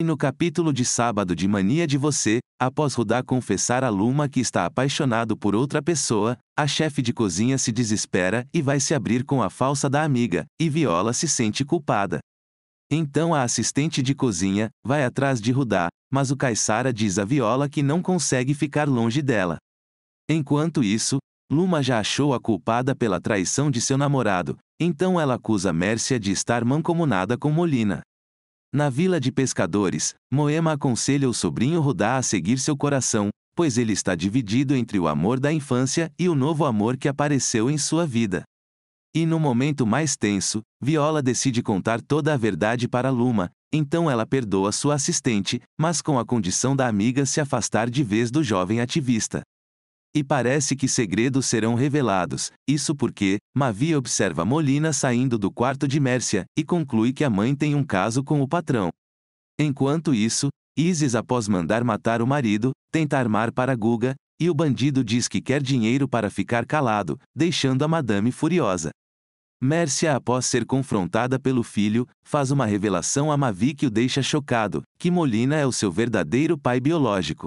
E no capítulo de sábado de Mania de Você, após Rudá confessar a Luma que está apaixonado por outra pessoa, a chefe de cozinha se desespera e vai se abrir com a falsa da amiga, e Viola se sente culpada. Então a assistente de cozinha vai atrás de Rudá, mas o Caissara diz a Viola que não consegue ficar longe dela. Enquanto isso, Luma já achou a culpada pela traição de seu namorado, então ela acusa Mércia de estar mancomunada com Molina. Na vila de pescadores, Moema aconselha o sobrinho Rudá a seguir seu coração, pois ele está dividido entre o amor da infância e o novo amor que apareceu em sua vida. E no momento mais tenso, Viola decide contar toda a verdade para Luma, então ela perdoa sua assistente, mas com a condição da amiga se afastar de vez do jovem ativista. E parece que segredos serão revelados, isso porque, Mavi observa Molina saindo do quarto de Mércia e conclui que a mãe tem um caso com o patrão. Enquanto isso, Isis, após mandar matar o marido, tenta armar para Guga, e o bandido diz que quer dinheiro para ficar calado, deixando a madame furiosa. Mércia, após ser confrontada pelo filho, faz uma revelação a Mavi que o deixa chocado, que Molina é o seu verdadeiro pai biológico.